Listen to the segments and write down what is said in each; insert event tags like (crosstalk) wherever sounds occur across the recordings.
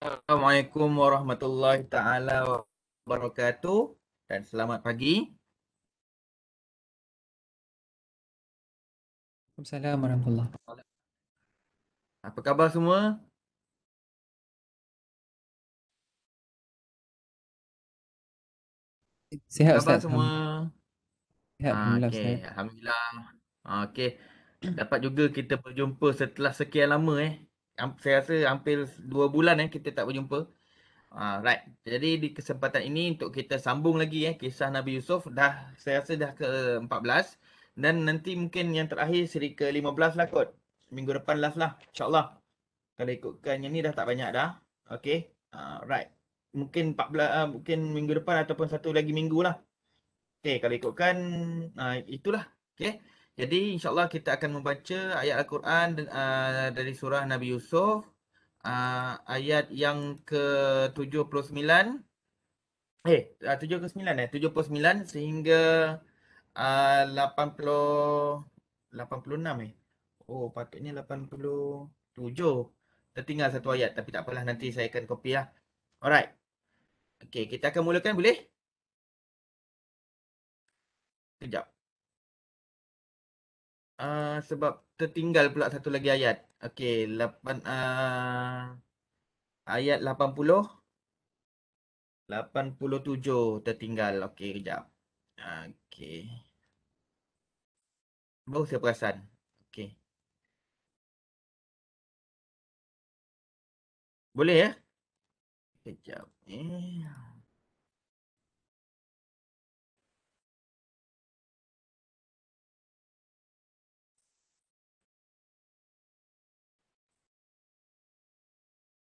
Assalamualaikum warahmatullahi taala wabarakatuh dan selamat pagi. Assalamualaikum warahmatullahi wabarakatuh. Apa khabar semua? Sihat Apa Apa semua? Sihat alhamdulillah. Okey, alhamdulillah. Okey. Dapat juga kita berjumpa setelah sekian lama eh saya rasa hampir dua bulan eh kita tak berjumpa. Alright. Ah, Jadi di kesempatan ini untuk kita sambung lagi eh kisah Nabi Yusuf dah saya rasa dah ke 14 dan nanti mungkin yang terakhir seri ke 15 lah kot. Minggu depan last lah. InsyaAllah. Kalau ikutkan yang ni dah tak banyak dah. Okay. Alright. Ah, mungkin 14, uh, ah, mungkin minggu depan ataupun satu lagi minggu lah. Okay. Kalau ikutkan uh, itulah. Okay. Jadi insyaAllah kita akan membaca ayat Al-Quran uh, dari surah Nabi Yusuf. Uh, ayat yang ke-79. Eh, uh, 7 ke-9 eh. 79 sehingga uh, 80... 86 eh. Oh, patutnya 87. Tertinggal satu ayat tapi tak apalah nanti saya akan copy lah. Alright. Okay, kita akan mulakan boleh? Kejap. Ah, sebab tertinggal pula satu lagi ayat. Okey, lapan uh, ayat puluh tujuh tertinggal. Okey, kejap. Ah, okey. Baru saya perasan. Okey. Boleh ya? Kejap. Eh.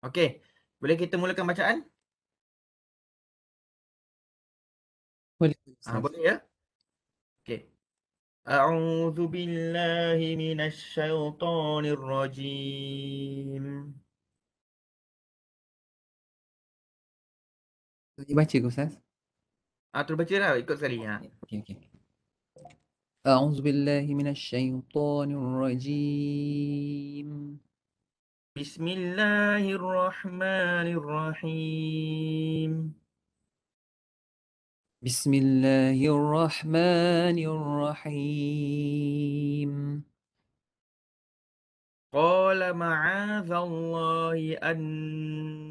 Okey, boleh kita mulakan bacaan? Boleh. Ah boleh ya? Okey. A'udzu billahi minasyaitonir rajim. Tu baca ke Ustaz? Ah, tu baca lah ikut sekali. Ha. Okey, okey. أعوذ بالله من الشيطان الرجيم بسم الله الرحمن الرحيم بسم الله الرحمن الرحيم قال معاذ الله أن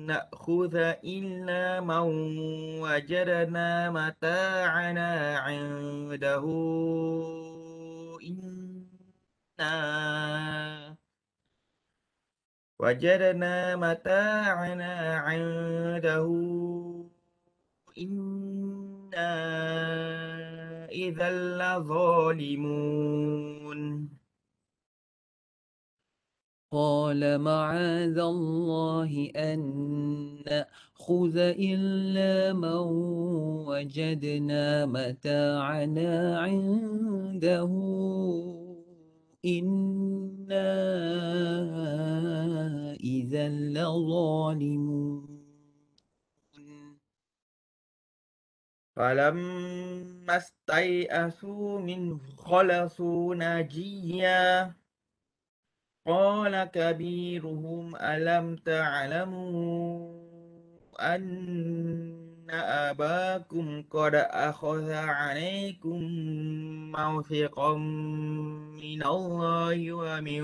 نأخذ إلا من وجدنا متاعنا عنده إنا وجدنا متاعنا عنده إنا إذا لظالمون قال معاذ الله أن نأخذ إلا من وجدنا متاعنا عنده إنا إذا لظالمون فلما استيئسوا منه خلصوا نجيا قال كبيرهم ألم تعلموا أن أباكم قد أخذ عليكم موثقا من الله ومن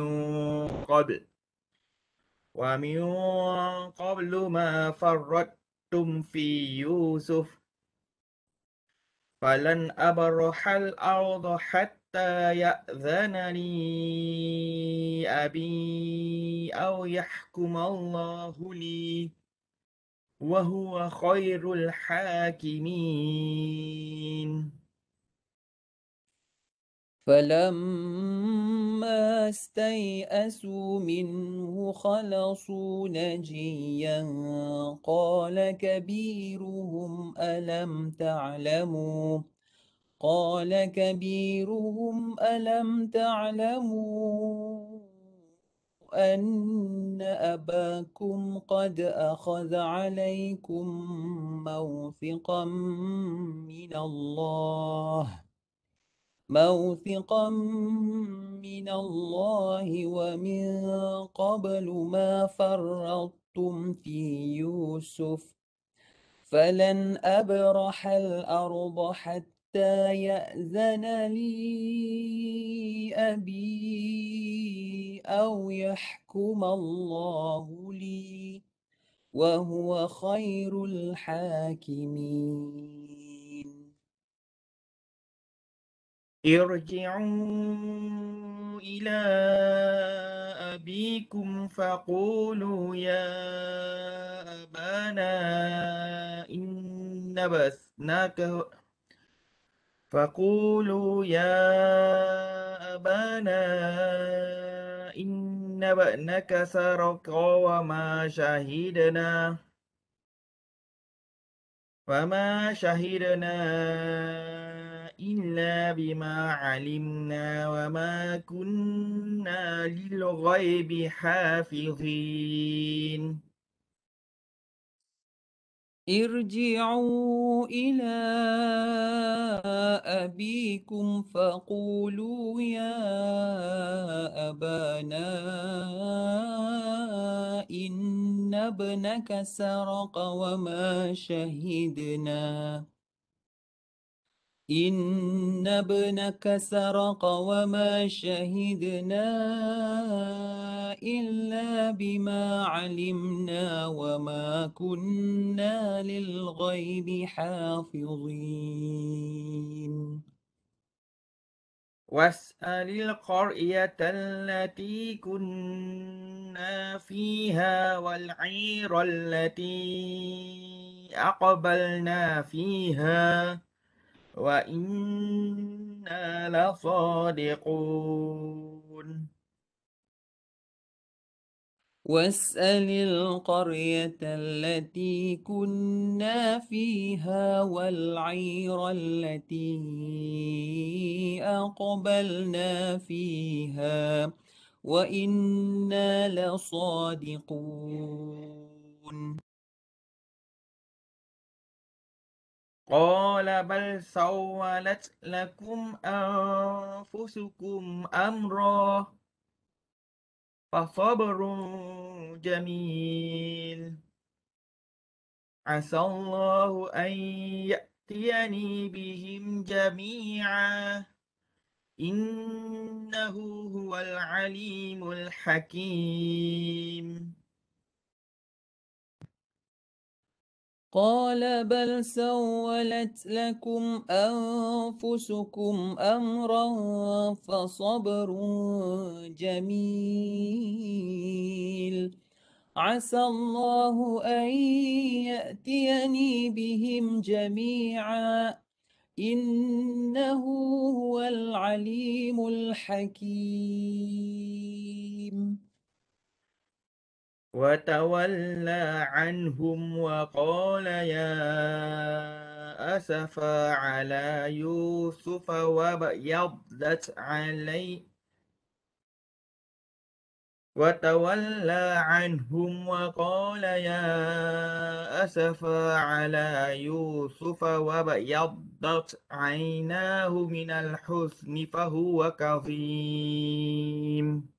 قبل ومن قبل ما فرطتم في يوسف فلن أبرح الأرض حتى يأذن لي أبي أو يحكم الله لي وهو خير الحاكمين فلما استيئسوا منه خلصوا نجيا قال كبيرهم ألم تعلموا قال كبيرهم ألم تعلموا أن أباكم قد أخذ عليكم موثقا من الله موثقا من الله ومن قبل ما فرطتم في يوسف فلن أبرح الأرض حتى يأذن لي أبي أو يحكم الله لي وهو خير الحاكمين ارجعوا إلى أبيكم فقولوا يا أبانا إن بثناك فقولوا يا أبانا إن بأنك سرق وما شهدنا وما شهدنا إلا بما علمنا وما كنا للغيب حافظين ارجعوا إلى أبيكم فقولوا يا أبانا إن ابنك سرق وما شهدنا إن ابنك سرق وما شهدنا إلا بما علمنا وما كنا للغيب حافظين واسأل القرية التي كنا فيها والعير التي أقبلنا فيها وإنا لصادقون واسأل القرية التي كنا فيها والعير التي أقبلنا فيها وإنا لصادقون قال بل سولت لكم أنفسكم أمرا فصبر جميل عسى الله أن يأتيني بهم جميعا إنه هو العليم الحكيم قال بل سولت لكم أنفسكم أمرا فصبر جميل عسى الله أن يأتيني بهم جميعا إنه هو العليم الحكيم وتولى عنهم وقال يا أسفا على يوسف وبيضت علي وتولى عنهم وقال يا أسفا على يوسف وبيضت عيناه من الحزن فهو كظيم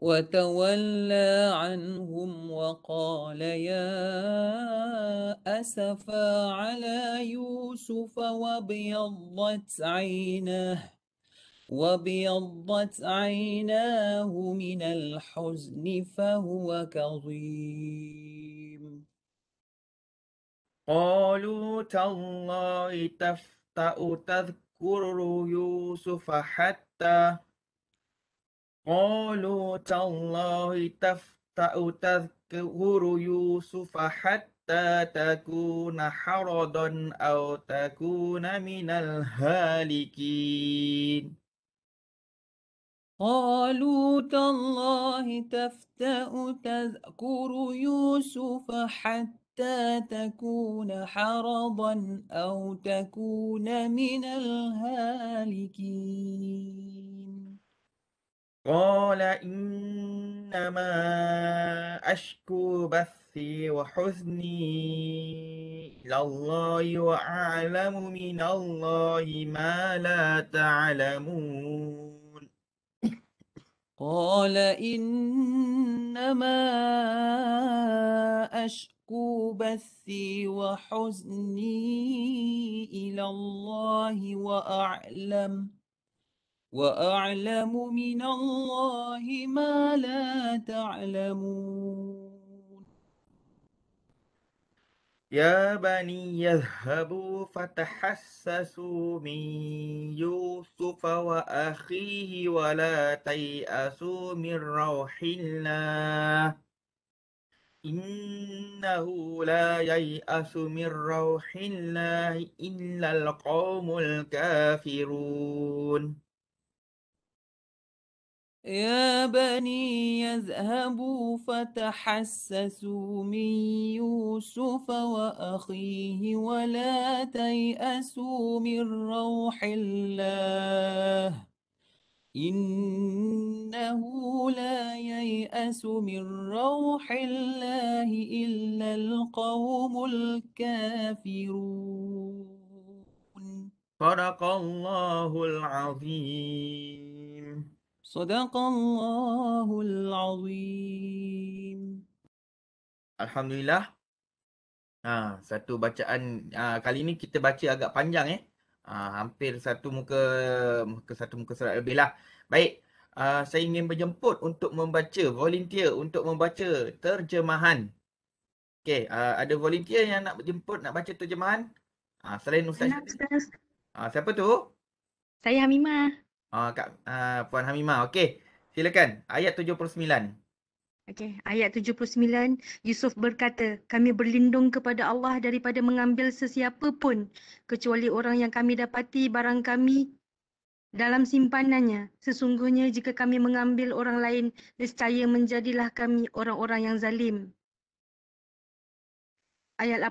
وتولى عنهم وقال يا أسفا على يوسف وابيضت عيناه وابيضت عيناه من الحزن فهو كظيم قالوا تالله تفتأ تذكر يوسف حتى قالوا تالله تفتأ تذكر يوسف حتى تكون حرضا أو تكون من الهالكين قالوا تالله تفتأ تذكر يوسف حتى تكون حرضا أو تكون من الهالكين قال إنما أشكو بثي وحزني إلى الله وأعلم من الله ما لا تعلمون قال إنما أشكو بثي وحزني إلى الله وأعلم وأعلم من الله ما لا تعلمون يا بني اذهبوا فتحسسوا من يوسف وأخيه ولا تيأسوا من روح الله إنه لا ييأس من روح الله إلا القوم الكافرون يا بني يذهبوا فتحسسوا من يوسف وأخيه ولا تيأسوا من روح الله إنه لا ييأس من روح الله إلا القوم الكافرون صدق الله العظيم صدق الله العظيم الحمد لله Ha, satu bacaan ha, kali ni kita baca agak panjang eh. Ha, hampir satu muka muka satu muka surat lebih lah. Baik, ha, saya ingin menjemput untuk membaca volunteer untuk membaca terjemahan. Okay ha, ada volunteer yang nak menjemput nak baca terjemahan? Ha, selain Ustaz. Ha, siapa tu? Saya Hamimah. Ah uh, Kak uh, Puan Hamimah okey. Silakan ayat 79. Okey, ayat 79 Yusuf berkata, kami berlindung kepada Allah daripada mengambil sesiapa pun kecuali orang yang kami dapati barang kami dalam simpanannya. Sesungguhnya jika kami mengambil orang lain, niscaya menjadilah kami orang-orang yang zalim. Ayat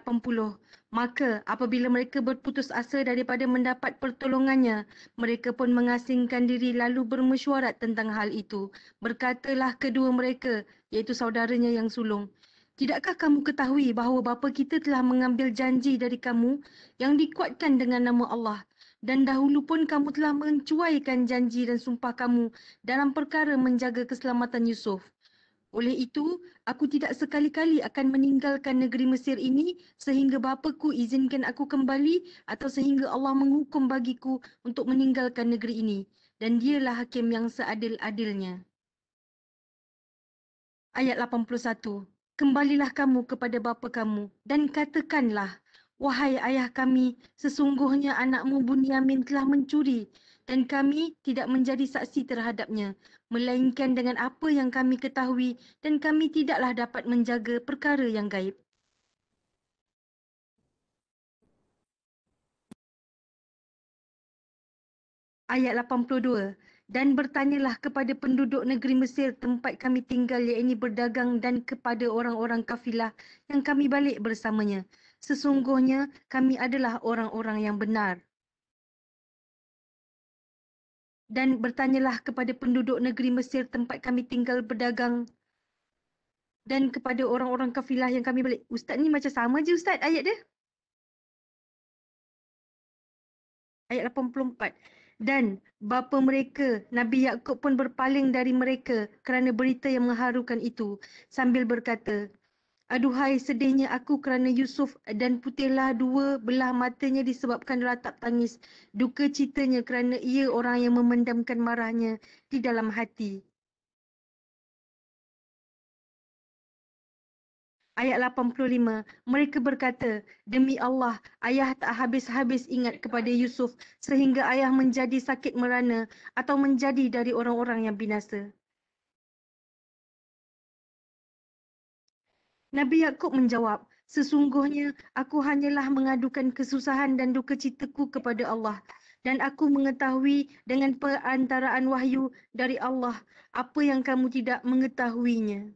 Maka apabila mereka berputus asa daripada mendapat pertolongannya, mereka pun mengasingkan diri lalu bermesyuarat tentang hal itu. Berkatalah kedua mereka, iaitu saudaranya yang sulung, Tidakkah kamu ketahui bahawa bapa kita telah mengambil janji dari kamu yang dikuatkan dengan nama Allah dan dahulu pun kamu telah mencuaikan janji dan sumpah kamu dalam perkara menjaga keselamatan Yusuf. Oleh itu, aku tidak sekali-kali akan meninggalkan negeri Mesir ini sehingga bapaku izinkan aku kembali atau sehingga Allah menghukum bagiku untuk meninggalkan negeri ini. Dan dialah hakim yang seadil-adilnya. Ayat 81. Kembalilah kamu kepada bapa kamu dan katakanlah, Wahai ayah kami, sesungguhnya anakmu Bunyamin telah mencuri dan kami tidak menjadi saksi terhadapnya melainkan dengan apa yang kami ketahui dan kami tidaklah dapat menjaga perkara yang gaib. Ayat 82 Dan bertanyalah kepada penduduk negeri Mesir tempat kami tinggal yang ini berdagang dan kepada orang-orang kafilah yang kami balik bersamanya. Sesungguhnya kami adalah orang-orang yang benar dan bertanyalah kepada penduduk negeri Mesir tempat kami tinggal berdagang dan kepada orang-orang kafilah yang kami balik. Ustaz ni macam sama je Ustaz ayat dia. Ayat 84. Dan bapa mereka, Nabi Yakub pun berpaling dari mereka kerana berita yang mengharukan itu sambil berkata, Aduhai sedihnya aku kerana Yusuf dan putihlah dua belah matanya disebabkan ratap tangis. Duka citanya kerana ia orang yang memendamkan marahnya di dalam hati. Ayat 85, mereka berkata, Demi Allah, ayah tak habis-habis ingat kepada Yusuf sehingga ayah menjadi sakit merana atau menjadi dari orang-orang yang binasa. Nabi Yakub menjawab, sesungguhnya aku hanyalah mengadukan kesusahan dan duka citaku kepada Allah dan aku mengetahui dengan perantaraan wahyu dari Allah apa yang kamu tidak mengetahuinya.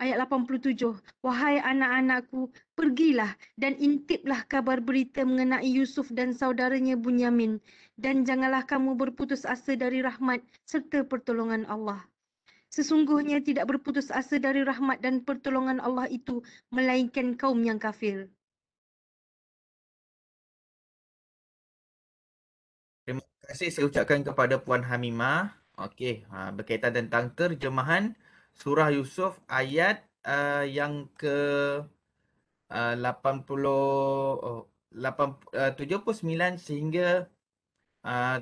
Ayat 87, Wahai anak-anakku, pergilah dan intiplah kabar berita mengenai Yusuf dan saudaranya Bunyamin dan janganlah kamu berputus asa dari rahmat serta pertolongan Allah. Sesungguhnya tidak berputus asa dari rahmat dan pertolongan Allah itu melainkan kaum yang kafir. Terima kasih saya ucapkan kepada Puan Hamimah. Okey, ha, berkaitan tentang terjemahan surah Yusuf ayat uh, yang ke uh, 80 oh, 8, uh, 79 sehingga uh,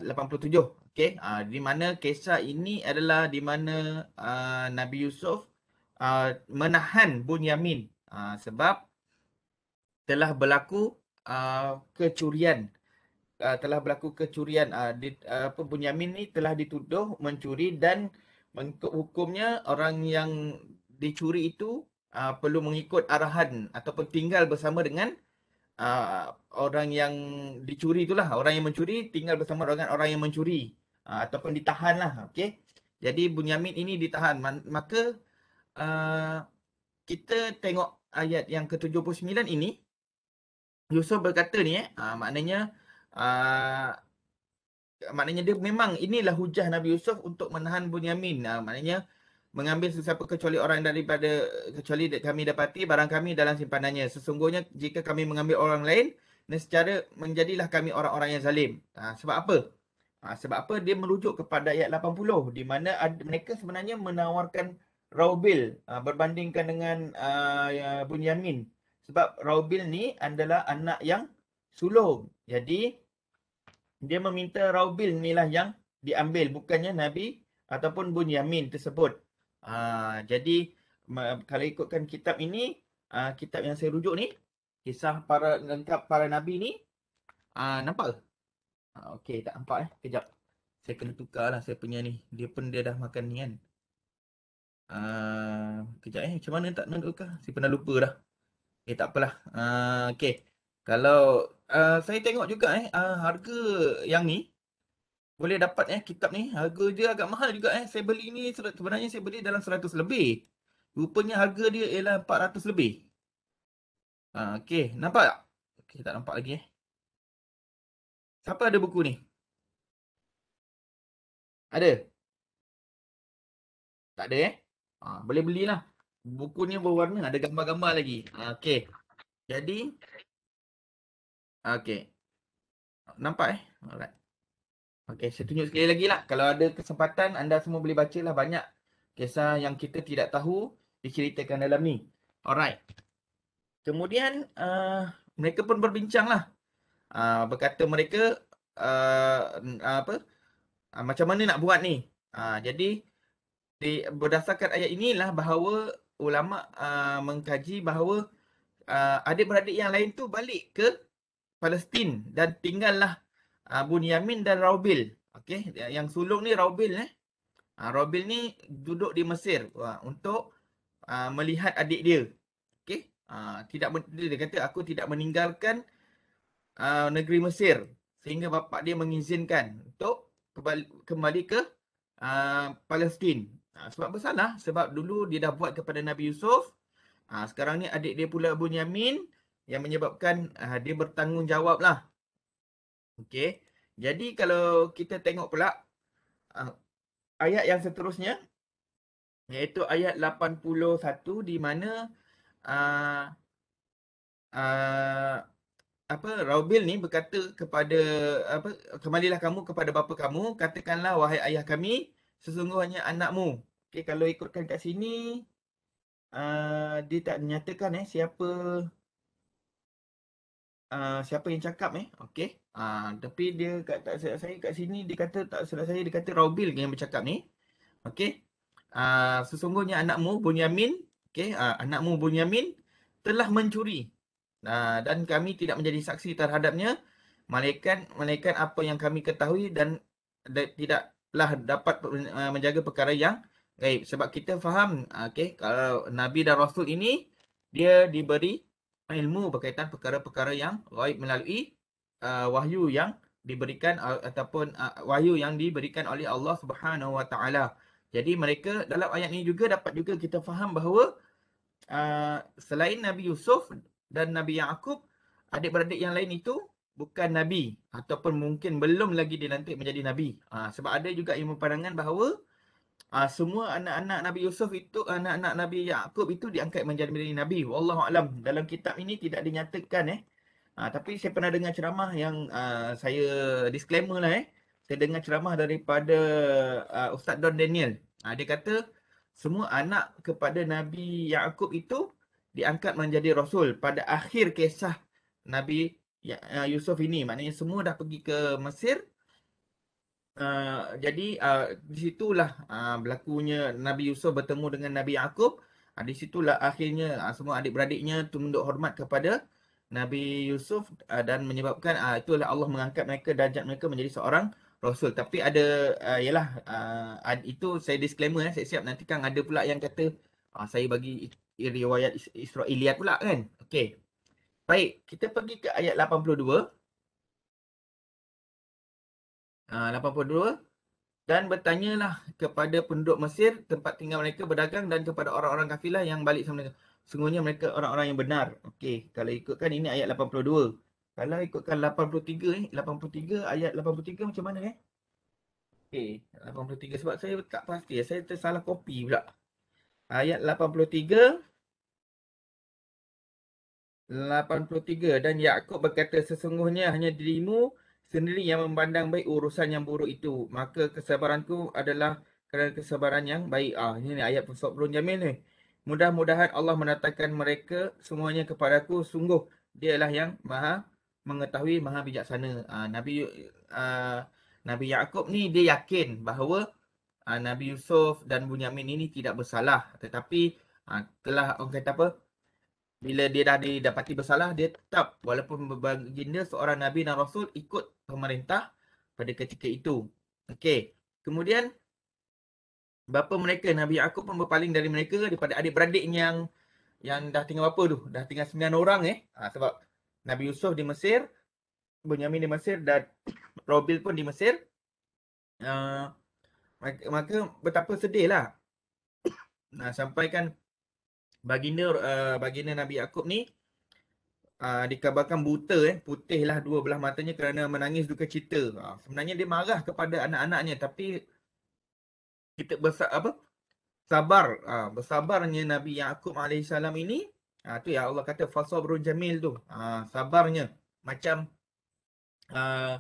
Okay, uh, di mana kisah ini adalah di mana uh, Nabi Yusuf uh, menahan Bunyamin uh, sebab telah berlaku uh, kecurian. Uh, telah berlaku kecurian. Uh, di, uh, apa, Bunyamin ini telah dituduh mencuri dan mengikut hukumnya orang yang dicuri itu uh, perlu mengikut arahan ataupun tinggal bersama dengan uh, orang yang dicuri itulah. Orang yang mencuri tinggal bersama dengan orang yang mencuri. Ha, ataupun ditahan lah. Okay. Jadi Bunyamin ini ditahan. Maka uh, kita tengok ayat yang ke-79 ini. Yusuf berkata ni eh. Uh, maknanya uh, maknanya dia memang inilah hujah Nabi Yusuf untuk menahan Bunyamin. Uh, maknanya mengambil sesiapa kecuali orang daripada kecuali kami dapati barang kami dalam simpanannya. Sesungguhnya jika kami mengambil orang lain, secara menjadilah kami orang-orang yang zalim. Uh, sebab apa? Ha, sebab apa? Dia merujuk kepada ayat 80 di mana ad, mereka sebenarnya menawarkan Raubil ha, berbandingkan dengan uh, ha, ya, Bunyamin. Sebab Raubil ni adalah anak yang sulung. Jadi dia meminta Raubil ni lah yang diambil bukannya Nabi ataupun Bunyamin tersebut. Ha, jadi kalau ikutkan kitab ini, uh, kitab yang saya rujuk ni, kisah para lengkap para Nabi ni, uh, nampak ke? Ah, okay, tak nampak eh. Kejap. Saya kena tukar lah saya punya ni. Dia pun dia dah makan ni kan. Uh, kejap eh. Macam mana tak nak tukar? Saya pernah lupa dah. Eh, tak apalah. Uh, Okey. Kalau uh, saya tengok juga eh. Uh, harga yang ni. Boleh dapat eh kitab ni. Harga dia agak mahal juga eh. Saya beli ni sebenarnya saya beli dalam 100 lebih. Rupanya harga dia ialah 400 lebih. Uh, Okey. Nampak tak? Okey, tak nampak lagi eh. Siapa ada buku ni? Ada? Tak ada eh? Ha, boleh belilah. Buku ni berwarna, ada gambar-gambar lagi. Ha, okay. Jadi, okay. Nampak eh? Alright. Okay, saya tunjuk sekali lagi lah. Kalau ada kesempatan, anda semua boleh baca lah banyak kisah yang kita tidak tahu diceritakan dalam ni. Alright. Kemudian, uh, mereka pun berbincang lah. Ah, berkata mereka uh, apa uh, macam mana nak buat ni uh, jadi di, berdasarkan ayat inilah bahawa ulama uh, mengkaji bahawa uh, adik-beradik yang lain tu balik ke Palestin dan tinggallah Abu Yamin dan Raubil okey yang sulung ni Raubil eh uh, Raubil ni duduk di Mesir uh, untuk uh, melihat adik dia okey uh, tidak dia kata aku tidak meninggalkan uh, negeri Mesir sehingga bapa dia mengizinkan untuk kembali, kembali ke uh, Palestin. Uh, sebab bersalah sebab dulu dia dah buat kepada Nabi Yusuf. Uh, sekarang ni adik dia pula Abu Yamin yang menyebabkan uh, dia bertanggungjawab lah. Okey. Jadi kalau kita tengok pula uh, ayat yang seterusnya iaitu ayat 81 di mana uh, uh, apa Raubil ni berkata kepada apa kembalilah kamu kepada bapa kamu katakanlah wahai ayah kami sesungguhnya anakmu okey kalau ikutkan kat sini uh, dia tak menyatakan eh siapa uh, siapa yang cakap eh okey uh, tapi dia kat tak saya, kat sini dia kata tak salah saya dia kata Raubil yang bercakap ni okey uh, sesungguhnya anakmu Bunyamin okey uh, anakmu Bunyamin telah mencuri Nah, dan kami tidak menjadi saksi terhadapnya malaikat malaikat apa yang kami ketahui dan tidaklah dapat eh, menjaga perkara yang gaib sebab kita faham ah, okey kalau nabi dan rasul ini dia diberi ilmu berkaitan perkara-perkara yang gaib melalui uh, wahyu yang diberikan uh, ataupun uh, wahyu yang diberikan oleh Allah Subhanahu Wa Taala. Jadi mereka dalam ayat ini juga dapat juga kita faham bahawa uh, selain Nabi Yusuf dan Nabi Yaakub, adik-beradik yang lain itu bukan Nabi ataupun mungkin belum lagi dilantik menjadi Nabi. Ha, sebab ada juga ilmu pandangan bahawa ha, semua anak-anak Nabi Yusuf itu, anak-anak Nabi Yaakub itu diangkat menjadi Nabi. Wallahu a'lam. dalam kitab ini tidak dinyatakan eh. Ha, tapi saya pernah dengar ceramah yang uh, saya disclaimer lah eh. Saya dengar ceramah daripada uh, Ustaz Don Daniel. Ha, dia kata semua anak kepada Nabi Yaakub itu diangkat menjadi rasul pada akhir kisah Nabi ya, eh, Yusuf ini. Maknanya semua dah pergi ke Mesir. Uh, jadi uh, di situlah uh, berlakunya Nabi Yusuf bertemu dengan Nabi Yaakob. Uh, di situlah akhirnya uh, semua adik-beradiknya tunduk hormat kepada Nabi Yusuf uh, dan menyebabkan uh, itulah Allah mengangkat mereka, dan darjat mereka menjadi seorang Rasul. Tapi ada, uh, yalah, uh, itu saya disclaimer, eh, siap-siap nanti kang ada pula yang kata uh, saya bagi riwayat Israeliah pula kan. Okey. Baik, kita pergi ke ayat 82. Ah uh, 82 dan bertanyalah kepada penduduk Mesir tempat tinggal mereka berdagang dan kepada orang-orang kafilah yang balik sama mereka. Sungguhnya mereka orang-orang yang benar. Okey, kalau ikutkan ini ayat 82. Kalau ikutkan 83 eh, 83 ayat 83 macam mana eh? Okey, 83 sebab saya tak pasti. Saya tersalah kopi, pula. Ayat 83 83 dan Yakub berkata sesungguhnya hanya dirimu sendiri yang memandang baik urusan yang buruk itu maka kesabaranku adalah kerana kesabaran yang baik ah ini, ini ayat pusat burung jamil ni mudah-mudahan Allah menatakan mereka semuanya kepadaku sungguh dialah yang maha mengetahui maha bijaksana ah, Nabi ah, Nabi Yakub ni dia yakin bahawa ah, Nabi Yusuf dan Bunyamin ini tidak bersalah tetapi ah, telah orang kata apa bila dia dah didapati bersalah dia tetap walaupun baginda seorang nabi dan rasul ikut pemerintah pada ketika itu okey kemudian bapa mereka nabi aku pun berpaling dari mereka daripada adik-beradik yang yang dah tinggal apa tu dah tinggal sembilan orang eh ha, sebab nabi Yusuf di Mesir Bunyamin di Mesir dan Robil pun di Mesir uh, ah, maka, maka betapa sedihlah nah sampaikan baginda uh, baginda Nabi Yakub ni uh, dikabarkan buta eh lah dua belah matanya kerana menangis duka cita. Uh, sebenarnya dia marah kepada anak-anaknya tapi kita besar apa? Sabar uh, bersabarnya Nabi Yakub alaihi salam ini uh, tu ya Allah kata fasabrun jamil tu. Uh, sabarnya macam uh,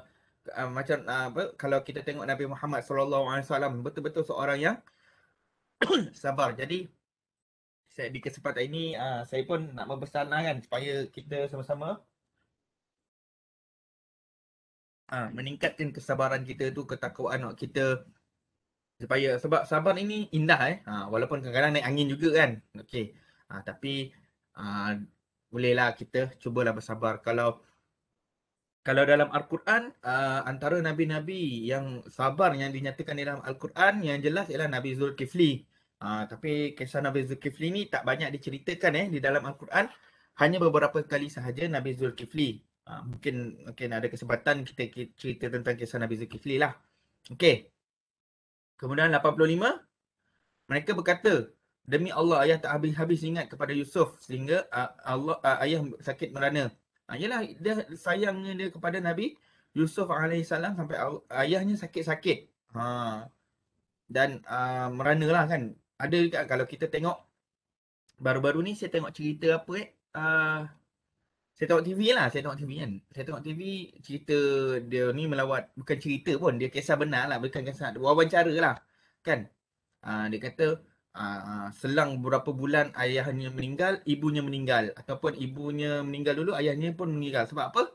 uh, macam uh, apa kalau kita tengok Nabi Muhammad sallallahu alaihi wasallam betul-betul seorang yang (clears throat) sabar. Jadi saya di kesempatan ini uh, saya pun nak berpesan kan supaya kita sama-sama uh, meningkatkan kesabaran kita tu ketakwaan kita supaya sebab sabar ini indah eh uh, walaupun kadang-kadang naik angin juga kan okey uh, tapi uh, bolehlah kita cubalah bersabar kalau kalau dalam Al-Quran, uh, antara Nabi-Nabi yang sabar yang dinyatakan dalam Al-Quran yang jelas ialah Nabi Zulkifli. Ah, tapi kisah Nabi Zulkifli ni tak banyak diceritakan eh di dalam Al-Quran. Hanya beberapa kali sahaja Nabi Zulkifli. Ah, mungkin mungkin ada kesempatan kita cerita tentang kisah Nabi Zulkifli lah. Okey. Kemudian 85. Mereka berkata, Demi Allah ayah tak habis-habis ingat kepada Yusuf sehingga ah, Allah ah, ayah sakit merana. Uh, yelah dia sayangnya dia kepada Nabi Yusuf alaihissalam sampai ayahnya sakit-sakit. Ha. Dan uh, merana lah kan ada juga kan, kalau kita tengok baru-baru ni saya tengok cerita apa eh uh, saya tengok TV lah, saya tengok TV kan. Saya tengok TV, cerita dia ni melawat, bukan cerita pun, dia kisah benar lah, bukan kisah, wawancara lah. Kan? Uh, dia kata, uh, selang berapa bulan ayahnya meninggal, ibunya meninggal. Ataupun ibunya meninggal dulu, ayahnya pun meninggal. Sebab apa?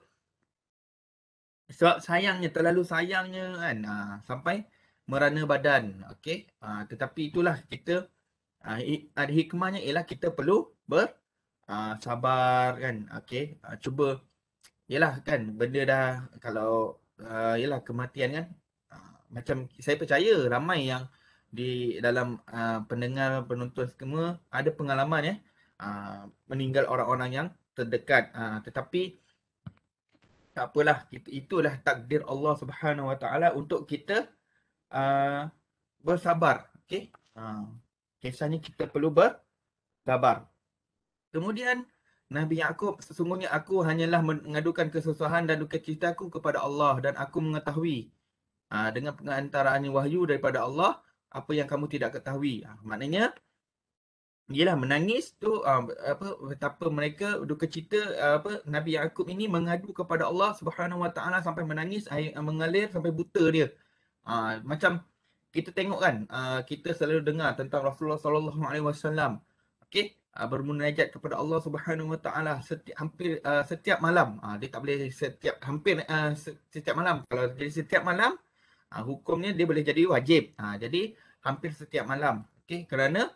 Sebab sayangnya, terlalu sayangnya kan. Uh, sampai merana badan okey ha, tetapi itulah kita ha, ada hikmahnya ialah kita perlu ber ha, sabar kan okey ha, cuba ialah kan benda dah kalau uh, kematian kan ha, macam saya percaya ramai yang di dalam uh, pendengar penonton semua ada pengalaman ya uh, meninggal orang-orang yang terdekat uh, tetapi tak apalah itulah takdir Allah Subhanahu Wa Taala untuk kita Ah, bersabar. Okey. Ha. Kisahnya kita perlu bersabar. Kemudian Nabi Yaakob sesungguhnya aku hanyalah mengadukan kesusahan dan duka cita aku kepada Allah dan aku mengetahui ha, dengan pengantaraannya wahyu daripada Allah apa yang kamu tidak ketahui. Ha, maknanya ialah menangis tu ha, apa betapa mereka duka cita apa Nabi Yaakob ini mengadu kepada Allah Subhanahu Wa Taala sampai menangis air mengalir sampai buta dia. Ah, macam kita tengok kan uh, kita selalu dengar tentang Rasulullah sallallahu alaihi wasallam okey ah, bermunajat kepada Allah Subhanahu wa taala setiap hampir uh, setiap malam uh, dia tak boleh setiap hampir uh, setiap malam kalau jadi setiap malam uh, hukumnya dia boleh jadi wajib uh, jadi hampir setiap malam okey kerana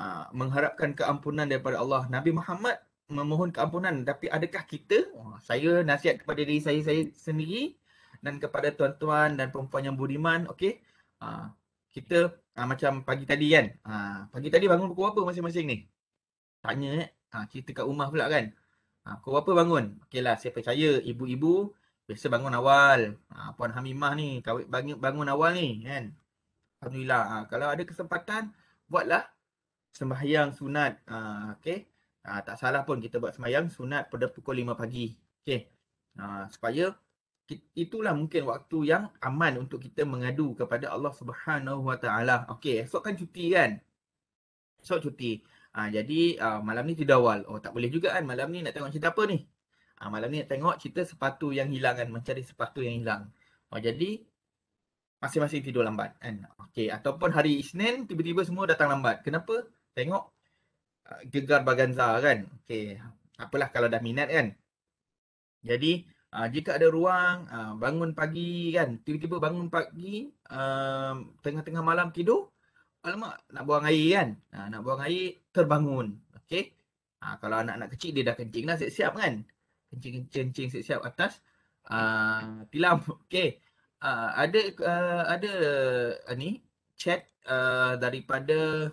uh, mengharapkan keampunan daripada Allah Nabi Muhammad memohon keampunan tapi adakah kita uh, saya nasihat kepada diri saya saya sendiri dan kepada tuan-tuan dan perempuan yang budiman okey uh, kita uh, macam pagi tadi kan uh, pagi tadi bangun pukul apa masing-masing ni tanya eh uh, cerita kat rumah pula kan uh, pukul apa bangun okeylah saya percaya ibu-ibu biasa bangun awal uh, puan Hamimah ni kawit bangun, bangun awal ni kan alhamdulillah uh, kalau ada kesempatan buatlah sembahyang sunat uh, okey Aa, tak salah pun kita buat sembahyang sunat pada pukul 5 pagi. Okey. Supaya itulah mungkin waktu yang aman untuk kita mengadu kepada Allah Subhanahu Wa Taala. Okey, esok kan cuti kan? Esok cuti. Ha, jadi uh, malam ni tidak awal. Oh tak boleh juga kan malam ni nak tengok cerita apa ni? Ha, malam ni nak tengok cerita sepatu yang hilang kan, mencari sepatu yang hilang. Oh jadi masing-masing tidur lambat kan. Okey ataupun hari Isnin tiba-tiba semua datang lambat. Kenapa? Tengok uh, gegar baganza kan. Okey apalah kalau dah minat kan. Jadi Uh, jika ada ruang, uh, bangun pagi kan. Tiba-tiba bangun pagi, uh, tengah-tengah malam tidur. Alamak, nak buang air kan. Uh, nak buang air, terbangun. Okay. Uh, kalau anak-anak kecil, dia dah kencing dah siap-siap kan. Kencing-kencing siap-siap atas. Uh, tilam. (laughs) Okay. Uh, ada uh, ada uh, ni, chat uh, daripada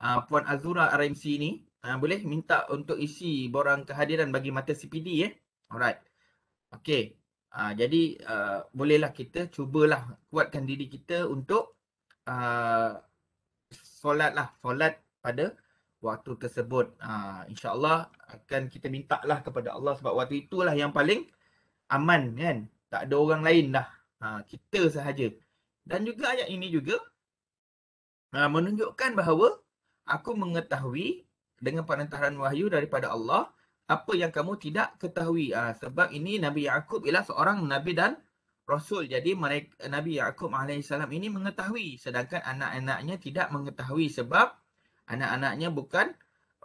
uh, Puan Azura RMC ni. Uh, boleh minta untuk isi borang kehadiran bagi mata CPD eh. Ya? Alright. Okey. Uh, jadi uh, bolehlah kita cubalah kuatkan diri kita untuk uh, ah, solat Solat pada waktu tersebut. Uh, InsyaAllah akan kita minta lah kepada Allah sebab waktu itulah yang paling aman kan. Tak ada orang lain dah. Uh, kita sahaja. Dan juga ayat ini juga uh, menunjukkan bahawa aku mengetahui dengan penentaran wahyu daripada Allah apa yang kamu tidak ketahui ha, sebab ini Nabi Yaakob ialah seorang Nabi dan Rasul jadi mereka, Nabi Yaakob alaihissalam ini mengetahui sedangkan anak-anaknya tidak mengetahui sebab anak-anaknya bukan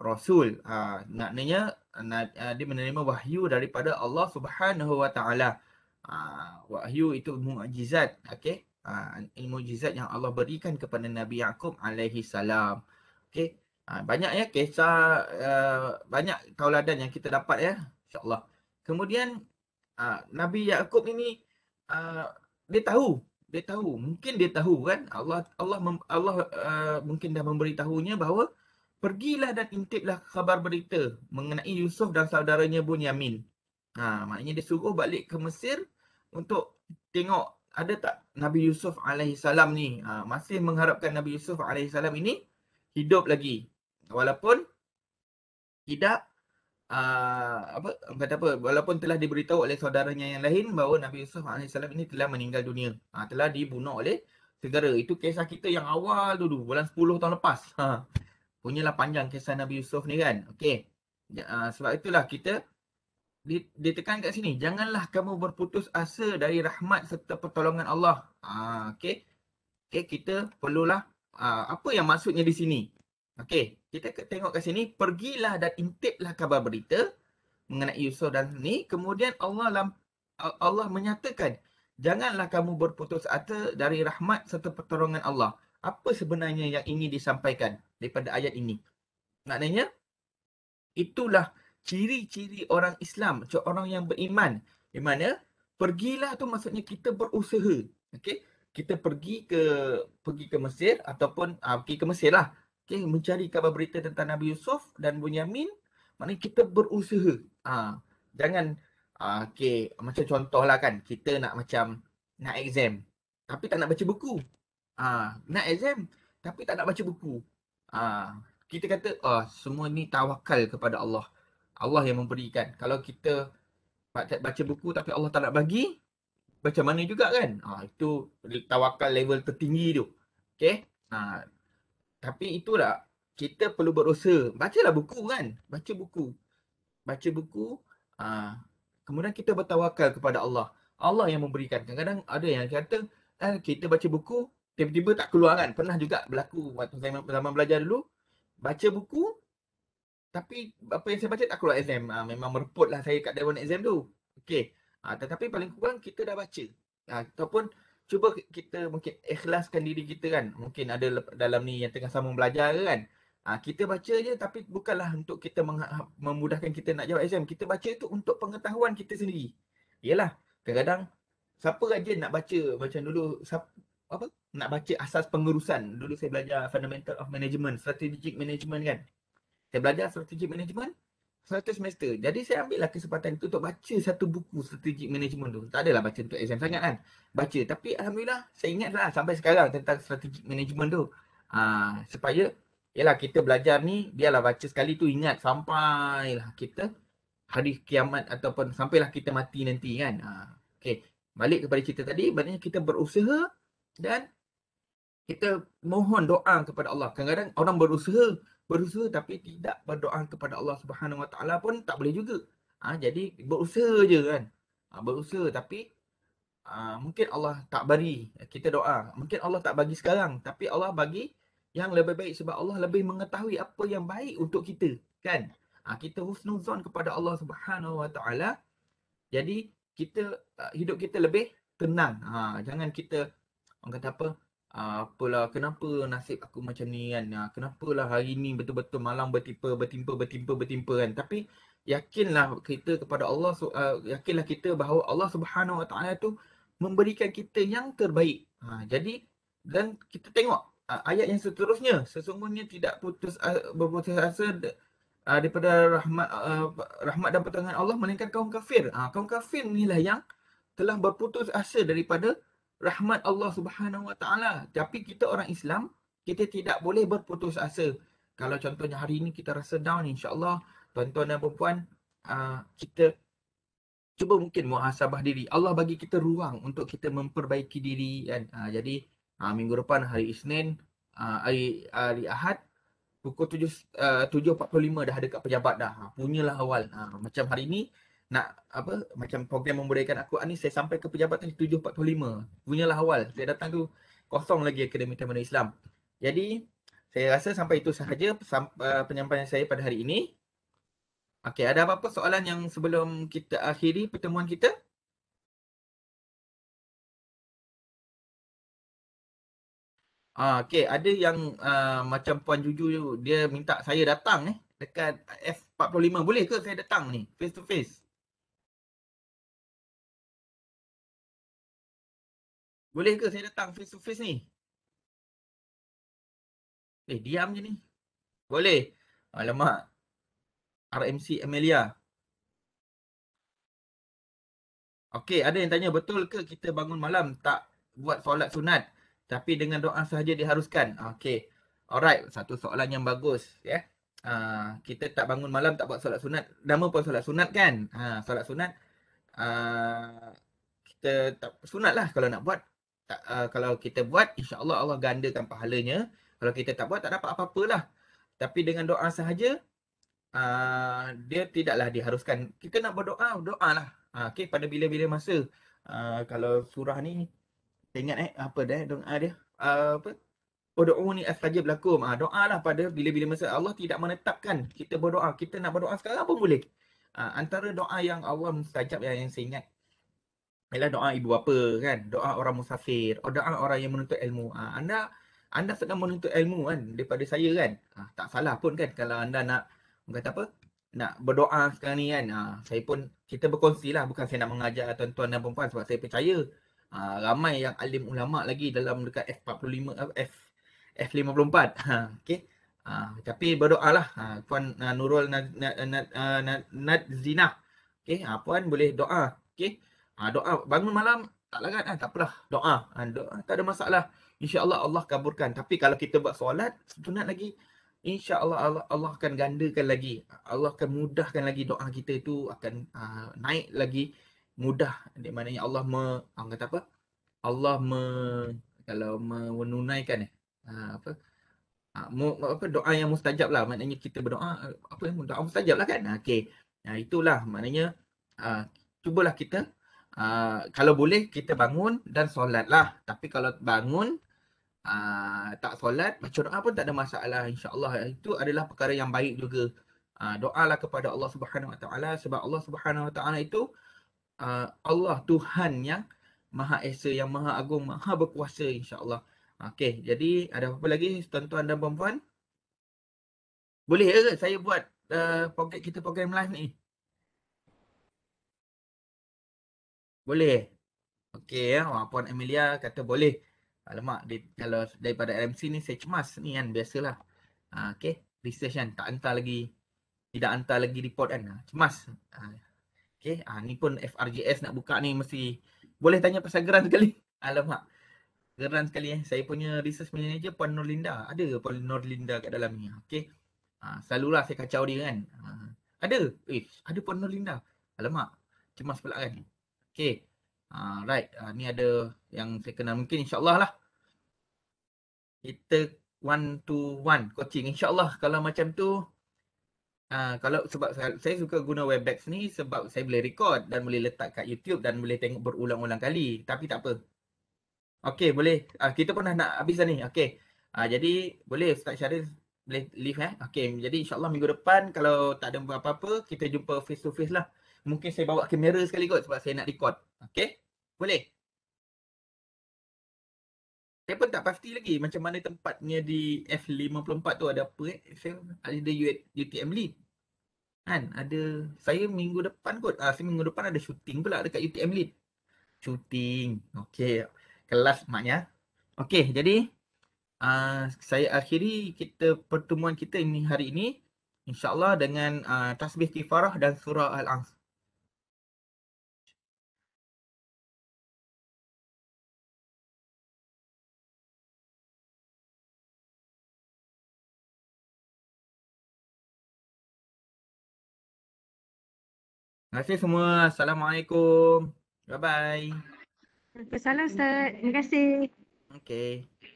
Rasul ha, maknanya ah, dia menerima wahyu daripada Allah subhanahu ha, wahyu itu mu'jizat okay? ha, ilmu mu'jizat yang Allah berikan kepada Nabi Yaakob alaihissalam okay? Ha, banyak ya kisah, uh, banyak tauladan yang kita dapat ya. InsyaAllah. Kemudian uh, Nabi Yaakob ini uh, dia tahu. Dia tahu. Mungkin dia tahu kan. Allah Allah Allah uh, mungkin dah memberitahunya bahawa pergilah dan intiplah khabar berita mengenai Yusuf dan saudaranya Bunyamin. Ha, maknanya dia suruh balik ke Mesir untuk tengok ada tak Nabi Yusuf alaihissalam ni. Ha, masih mengharapkan Nabi Yusuf alaihissalam ini hidup lagi walaupun tidak uh, apa kata apa walaupun telah diberitahu oleh saudaranya yang lain bahawa Nabi Yusuf AS ini telah meninggal dunia uh, telah dibunuh oleh segera itu kisah kita yang awal dulu bulan 10 tahun lepas ha punyalah panjang kisah Nabi Yusuf ni kan okey uh, sebab itulah kita ditekan kat sini janganlah kamu berputus asa dari rahmat serta pertolongan Allah uh, okey okey kita perlulah uh, apa yang maksudnya di sini okey kita tengok kat sini pergilah dan intiplah khabar berita mengenai Yusuf dan ni kemudian Allah Allah menyatakan janganlah kamu berputus asa dari rahmat serta pertolongan Allah apa sebenarnya yang ingin disampaikan daripada ayat ini maknanya itulah ciri-ciri orang Islam orang yang beriman di mana pergilah tu maksudnya kita berusaha okay kita pergi ke pergi ke Mesir ataupun uh, pergi ke Mesir lah okay, mencari kabar berita tentang Nabi Yusuf dan Bunyamin, maknanya kita berusaha. Ha, jangan, ha, okay, macam contohlah kan, kita nak macam nak exam, tapi tak nak baca buku. Ha, nak exam, tapi tak nak baca buku. Ha, kita kata, oh, semua ni tawakal kepada Allah. Allah yang memberikan. Kalau kita baca buku tapi Allah tak nak bagi, macam mana juga kan? Ha, itu tawakal level tertinggi tu. Okay? Ha, tapi itulah kita perlu berusaha. Bacalah buku kan. Baca buku. Baca buku. Aa, ah, kemudian kita bertawakal kepada Allah. Allah yang memberikan. Kadang-kadang ada yang kata eh, kita baca buku tiba-tiba tak keluar kan. Pernah juga berlaku waktu zaman, zaman belajar dulu. Baca buku tapi apa yang saya baca tak keluar exam. Aa, ah, memang lah saya kat dewan exam tu. okey Aa, ah, tetapi paling kurang kita dah baca. Aa, ataupun cuba kita mungkin ikhlaskan diri kita kan mungkin ada dalam ni yang tengah sambung belajar ke kan ha, kita baca je tapi bukanlah untuk kita ha, memudahkan kita nak jawab exam kita baca tu untuk pengetahuan kita sendiri iyalah kadang-kadang siapa rajin nak baca macam dulu siapa, apa nak baca asas pengurusan dulu saya belajar fundamental of management strategic management kan saya belajar strategic management satu semester. Jadi saya ambil ambillah kesempatan itu untuk baca satu buku strategic management tu. Tak adalah baca untuk exam sangat kan. Baca. Tapi Alhamdulillah saya ingatlah sampai sekarang tentang strategic management tu. Ha, supaya ialah kita belajar ni biarlah baca sekali tu ingat sampai lah kita hari kiamat ataupun sampailah kita mati nanti kan. Ha, ah, okay. Balik kepada cerita tadi. Maknanya kita berusaha dan kita mohon doa kepada Allah. Kadang-kadang orang berusaha berusaha tapi tidak berdoa kepada Allah Subhanahu Wa Taala pun tak boleh juga. Ha, jadi berusaha je kan. Ha, berusaha tapi ha, mungkin Allah tak bagi kita doa. Mungkin Allah tak bagi sekarang tapi Allah bagi yang lebih baik sebab Allah lebih mengetahui apa yang baik untuk kita kan. Ha, kita husnuzon kepada Allah Subhanahu Wa Taala. Jadi kita ha, hidup kita lebih tenang. Ha, jangan kita orang kata apa Uh, apalah kenapa nasib aku macam ni kan uh, kenapalah hari ni betul-betul malam bertimpa bertimpa bertimpa bertimpa kan tapi yakinlah kita kepada Allah uh, yakinlah kita bahawa Allah Subhanahu Wa Taala tu memberikan kita yang terbaik uh, jadi dan kita tengok uh, ayat yang seterusnya sesungguhnya tidak putus uh, berputus asa uh, daripada rahmat uh, rahmat dan pertolongan Allah melainkan kaum kafir uh, kaum kafir inilah yang telah berputus asa daripada rahmat Allah Subhanahu Wa Taala. Tapi kita orang Islam, kita tidak boleh berputus asa. Kalau contohnya hari ini kita rasa down, insya-Allah tuan-tuan dan puan-puan ah, kita cuba mungkin muhasabah diri. Allah bagi kita ruang untuk kita memperbaiki diri kan. Ah, jadi ah, minggu depan hari Isnin, hari, hari Ahad pukul 7 aa, 7.45 dah ada kat pejabat dah. punyalah awal. macam hari ini nak apa macam program memberikan aku ah, ni saya sampai ke pejabat tahun 745 punyalah awal saya datang tu kosong lagi akademik Taman Islam jadi saya rasa sampai itu sahaja ah, penyampaian saya pada hari ini Okey, ada apa-apa soalan yang sebelum kita akhiri pertemuan kita? Ah, Okey, ada yang uh, macam Puan Juju dia minta saya datang eh dekat F45. Boleh ke saya datang ni face to face? Boleh ke saya datang face to face ni? Eh, diam je ni. Boleh. Alamak. RMC Amelia. Okey, ada yang tanya betul ke kita bangun malam tak buat solat sunat tapi dengan doa sahaja diharuskan? Okey. Alright, satu soalan yang bagus, ya. Yeah. Uh, kita tak bangun malam tak buat solat sunat. Nama pun solat sunat kan? Ha, solat sunat. Uh, kita tak sunat lah kalau nak buat tak, uh, kalau kita buat insyaallah Allah gandakan pahalanya kalau kita tak buat tak dapat apa-apalah tapi dengan doa sahaja uh, dia tidaklah diharuskan kita nak berdoa doalah uh, ha, Okay, pada bila-bila masa uh, kalau surah ni ingat eh apa dah doa dia uh, apa berdoa ni astajib lakum uh, lah pada bila-bila masa Allah tidak menetapkan kita berdoa kita nak berdoa sekarang pun boleh Uh, antara doa yang Allah mustajab yang, yang saya ingat ialah doa ibu bapa kan doa orang musafir oh, doa orang yang menuntut ilmu ha, anda anda sedang menuntut ilmu kan daripada saya kan ha, tak salah pun kan kalau anda nak kata apa nak berdoa sekarang ni kan ha, saya pun kita berkongsi lah bukan saya nak mengajar tuan-tuan dan perempuan sebab saya percaya ha, ramai yang alim ulama lagi dalam dekat F45 F F54 ha, eh, (laughs) okey ha, tapi berdoalah ha, puan uh, Nurul Nad Nad Nad, Nad, Nad Zina okey ha, puan boleh doa okey Ha, doa bangun malam tak larat kan? Tak apalah. Doa. Ha, doa. Tak ada masalah. Insya Allah Allah kaburkan. Tapi kalau kita buat solat, sunat lagi. Insya Allah, Allah akan gandakan lagi. Allah akan mudahkan lagi doa kita itu akan uh, naik lagi mudah. Di maknanya Allah me, Allah kata apa? Allah me, kalau menunaikan eh. Uh, apa? Uh, mu, apa doa yang mustajab lah maknanya kita berdoa apa yang doa mustajab lah kan okey nah uh, itulah maknanya uh, cubalah kita uh, kalau boleh kita bangun dan solat lah. Tapi kalau bangun uh, tak solat, baca doa pun tak ada masalah insyaAllah. Itu adalah perkara yang baik juga. Uh, doalah kepada Allah Subhanahu Wa Taala sebab Allah Subhanahu Wa Taala itu uh, Allah Tuhan yang Maha Esa, yang Maha Agung, Maha Berkuasa insyaAllah. Okey, jadi ada apa lagi tuan-tuan dan puan-puan? Boleh ke saya buat uh, pocket kita program live ni? Boleh. Okey ya, Wah, Puan Amelia kata boleh. Alamak, di, kalau daripada RMC ni saya cemas ni kan biasalah. Ha, Okey, research kan tak hantar lagi tidak hantar lagi report kan. Ha, cemas. Ha, Okey, ha, ni pun FRJS nak buka ni mesti boleh tanya pasal geran sekali. (laughs) Alamak. Geran sekali eh. Saya punya research manager Puan Norlinda. Ada Puan Norlinda kat dalam ni. Ha, okey. Ha, selalulah saya kacau dia kan. Ha, ada. Eh, ada Puan Norlinda. Alamak. Cemas pula kan. Okay. Uh, ah, right. Uh, ni ada yang saya kenal. Mungkin insyaAllah lah. Kita one to one coaching. InsyaAllah kalau macam tu. Uh, kalau sebab saya, saya suka guna Webex ni sebab saya boleh record dan boleh letak kat YouTube dan boleh tengok berulang-ulang kali. Tapi tak apa. Okay boleh. Uh, kita pun dah nak habis dah ni. Okay. Uh, jadi boleh Ustaz Syarif boleh leave eh. Okay. Jadi insyaAllah minggu depan kalau tak ada apa-apa kita jumpa face to face lah mungkin saya bawa kamera sekali kot sebab saya nak record. Okay? Boleh? Saya pun tak pasti lagi macam mana tempatnya di F54 tu ada apa eh? Saya ada UTM lead. Kan? Ada saya minggu depan kot. Ah, saya minggu depan ada syuting pula dekat UTM lead. Syuting, Okay. Kelas maknya. Okay. Jadi uh, saya akhiri kita pertemuan kita ini hari ini. InsyaAllah dengan uh, tasbih kifarah dan surah Al-Ansar. Terima kasih semua. Assalamualaikum. Bye-bye. Salam Terima kasih. Okay.